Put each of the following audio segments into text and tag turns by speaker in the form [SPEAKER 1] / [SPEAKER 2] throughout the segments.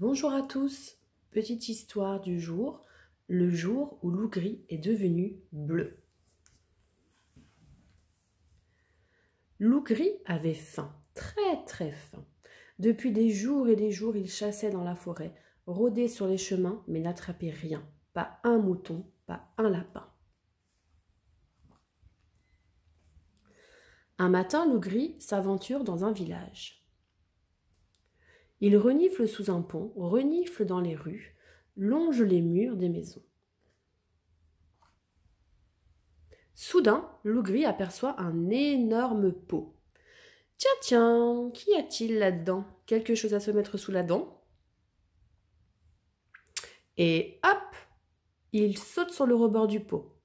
[SPEAKER 1] Bonjour à tous. Petite histoire du jour, le jour où gris est devenu bleu. gris avait faim, très très faim. Depuis des jours et des jours, il chassait dans la forêt, rôdait sur les chemins, mais n'attrapait rien, pas un mouton, pas un lapin. Un matin, gris s'aventure dans un village. Il renifle sous un pont, renifle dans les rues, longe les murs des maisons. Soudain, loup gris aperçoit un énorme pot. Tiens, tiens, qu'y a-t-il là-dedans Quelque chose à se mettre sous la dent Et hop Il saute sur le rebord du pot.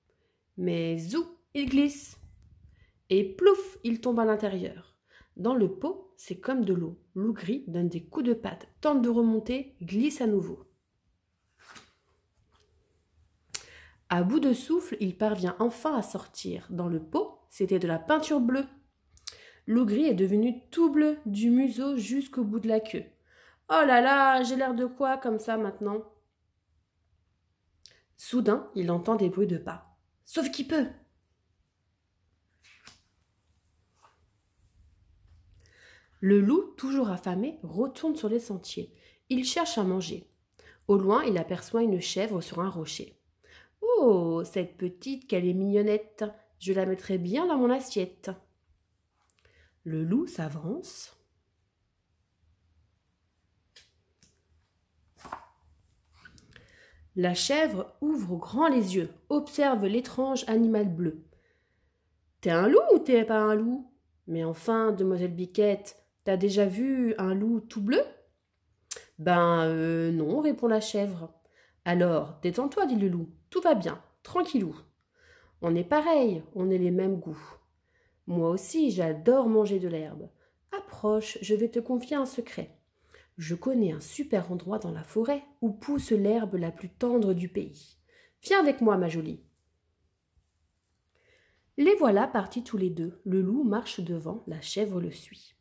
[SPEAKER 1] Mais zou Il glisse. Et plouf Il tombe à l'intérieur. Dans le pot, c'est comme de l'eau. Loup gris donne des coups de patte, tente de remonter, glisse à nouveau. À bout de souffle, il parvient enfin à sortir. Dans le pot, c'était de la peinture bleue. Loup gris est devenu tout bleu, du museau jusqu'au bout de la queue. Oh là là, j'ai l'air de quoi comme ça maintenant Soudain, il entend des bruits de pas. Sauf qu'il peut Le loup, toujours affamé, retourne sur les sentiers. Il cherche à manger. Au loin, il aperçoit une chèvre sur un rocher. Oh, cette petite, qu'elle est mignonnette. Je la mettrai bien dans mon assiette. Le loup s'avance. La chèvre ouvre grand les yeux, observe l'étrange animal bleu. T'es un loup ou t'es pas un loup Mais enfin, demoiselle Biquette, T'as déjà vu un loup tout bleu Ben euh, non, répond la chèvre. Alors, détends-toi, dit le loup, tout va bien, tranquillou. On est pareil, on est les mêmes goûts. Moi aussi, j'adore manger de l'herbe. Approche, je vais te confier un secret. Je connais un super endroit dans la forêt où pousse l'herbe la plus tendre du pays. Viens avec moi, ma jolie. Les voilà partis tous les deux. Le loup marche devant, la chèvre le suit.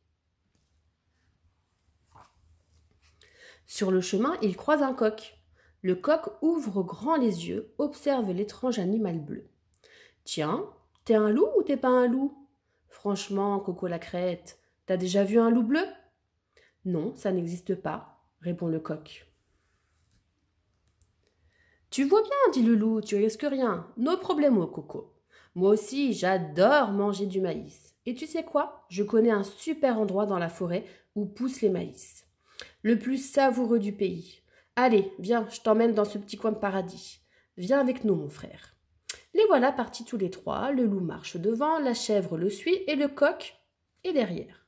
[SPEAKER 1] Sur le chemin, il croise un coq. Le coq ouvre grand les yeux, observe l'étrange animal bleu. Tiens, t'es un loup ou t'es pas un loup Franchement, Coco la crête, t'as déjà vu un loup bleu Non, ça n'existe pas, répond le coq. Tu vois bien, dit le loup, tu risques rien. Nos problèmes, au oh, Coco. Moi aussi, j'adore manger du maïs. Et tu sais quoi Je connais un super endroit dans la forêt où poussent les maïs le plus savoureux du pays. Allez, viens, je t'emmène dans ce petit coin de paradis. Viens avec nous, mon frère. Les voilà partis tous les trois, le loup marche devant, la chèvre le suit et le coq est derrière.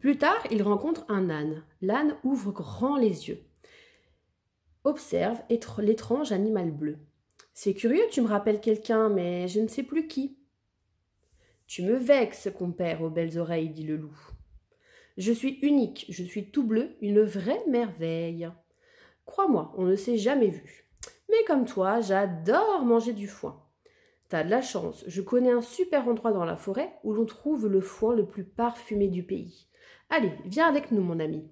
[SPEAKER 1] Plus tard, ils rencontrent un âne. L'âne ouvre grand les yeux, observe l'étrange animal bleu. C'est curieux, tu me rappelles quelqu'un, mais je ne sais plus qui. Tu me vexes, compère aux belles oreilles, dit le loup. Je suis unique, je suis tout bleu, une vraie merveille. Crois-moi, on ne s'est jamais vu. Mais comme toi, j'adore manger du foin. T'as de la chance, je connais un super endroit dans la forêt où l'on trouve le foin le plus parfumé du pays. Allez, viens avec nous, mon ami.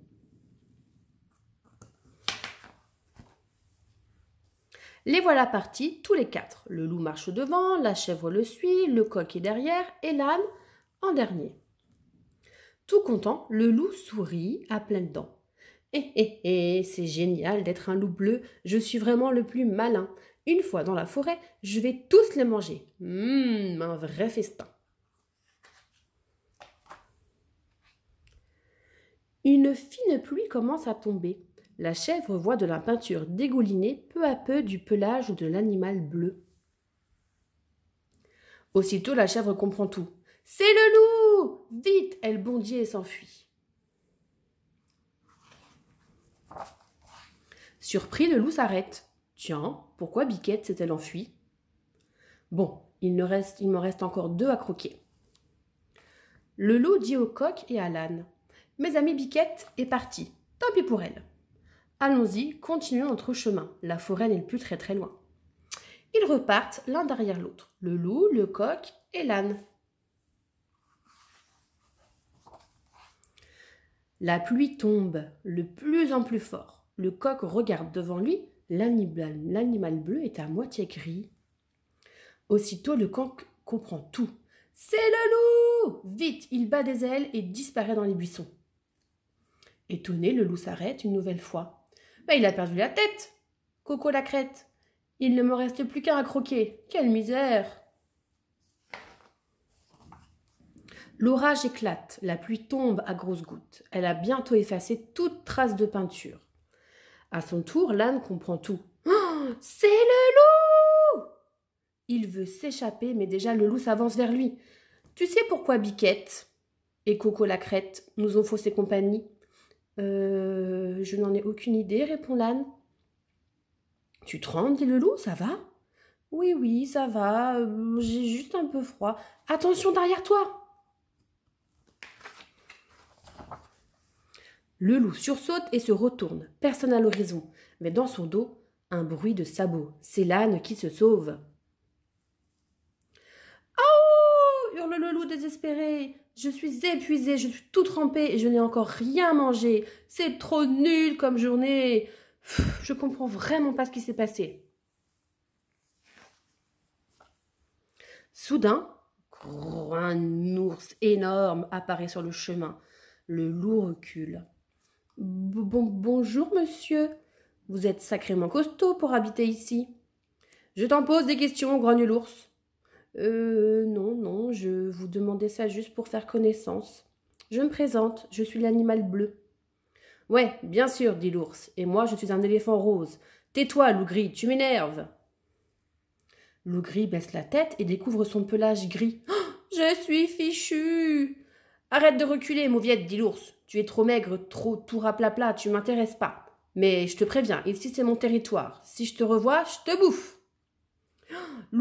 [SPEAKER 1] Les voilà partis, tous les quatre. Le loup marche devant, la chèvre le suit, le coq est derrière et l'âne en dernier. Tout content, le loup sourit à pleines dents. Eh eh eh, c'est génial d'être un loup bleu, je suis vraiment le plus malin. Une fois dans la forêt, je vais tous les manger. Hum, un vrai festin. Une fine pluie commence à tomber. La chèvre voit de la peinture dégouliner peu à peu du pelage de l'animal bleu. Aussitôt la chèvre comprend tout. C'est le loup Vite Elle bondit et s'enfuit. Surpris, le loup s'arrête. Tiens, pourquoi Biquette s'est-elle enfuie Bon, il, me reste, il m'en reste encore deux à croquer. Le loup dit au coq et à l'âne Mes amis Biquette est partie. Tant pis pour elle. Allons-y, continuons notre chemin. La forêt n'est plus très très loin. Ils repartent l'un derrière l'autre, le loup, le coq et l'âne. La pluie tombe, de plus en plus fort. Le coq regarde devant lui, l'animal bleu est à moitié gris. Aussitôt le coq comprend tout. C'est le loup Vite, il bat des ailes et disparaît dans les buissons. Étonné, le loup s'arrête une nouvelle fois. Mais bah, il a perdu la tête. Coco la crête. Il ne me reste plus qu'un à croquer. Quelle misère. L'orage éclate, la pluie tombe à grosses gouttes. Elle a bientôt effacé toute trace de peinture. À son tour, l'âne comprend tout. c'est le loup Il veut s'échapper, mais déjà le loup s'avance vers lui. Tu sais pourquoi Biquette et Coco la crête nous ont faussé compagnie Euh je n'en ai aucune idée, répond l'âne. Tu trembles, dit le loup, ça va Oui, oui, ça va, euh, j'ai juste un peu froid. Attention derrière toi Le loup sursaute et se retourne, personne à l'horizon, mais dans son dos, un bruit de sabots. C'est l'âne qui se sauve. Oh hurle le loup désespéré. Je suis épuisée, je suis tout trempée et je n'ai encore rien mangé. C'est trop nul comme journée. je comprends vraiment pas ce qui s'est passé. Soudain, un ours énorme apparaît sur le chemin. Le loup recule. bonjour, monsieur. Vous êtes sacrément costaud pour habiter ici. Je t'en pose des questions, grogne l'ours. Euh, non, non, je vous demandais ça juste pour faire connaissance. Je me présente, je suis l'animal bleu. Ouais, bien sûr, dit l'ours, et moi je suis un éléphant rose. Tais-toi, loup gris, tu m'énerves. Loup gris baisse la tête et découvre son pelage gris. Oh, je suis fichu. Arrête de reculer, mauviette, dit l'ours. Tu es trop maigre, trop tout raplapla, tu m'intéresses pas. Mais je te préviens, ici c'est mon territoire. Si je te revois, je te bouffe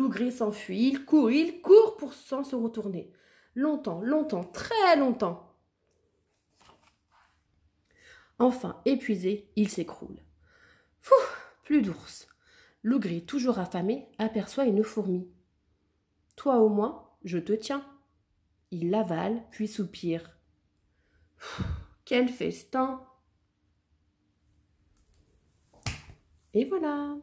[SPEAKER 1] gris s'enfuit, il court, il court pour sans se retourner. Longtemps, longtemps, très longtemps. Enfin, épuisé, il s'écroule. Fou, plus d'ours. Lougré, toujours affamé, aperçoit une fourmi. Toi au moins, je te tiens. Il l'avale, puis soupire. quel festin. Et voilà.